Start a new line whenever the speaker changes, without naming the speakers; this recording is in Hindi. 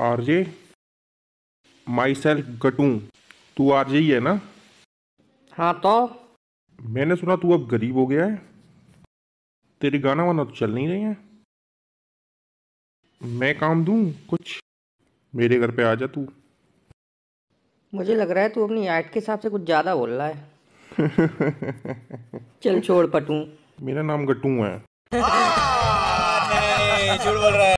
आरजे माई सेल्फ गटू तू आरजे ही है ना हाँ तो मैंने सुना तू अब गरीब हो गया है तेरे गाना वाना तो चल नहीं रहे हैं मैं काम दू कुछ मेरे घर पे आ जा तू
मुझे लग रहा है तू अपनी आर्ट के हिसाब से कुछ ज़्यादा बोल रहा है चल
छोड़ पटू मेरा नाम गटू है आ,
हाँ, बोल रहा है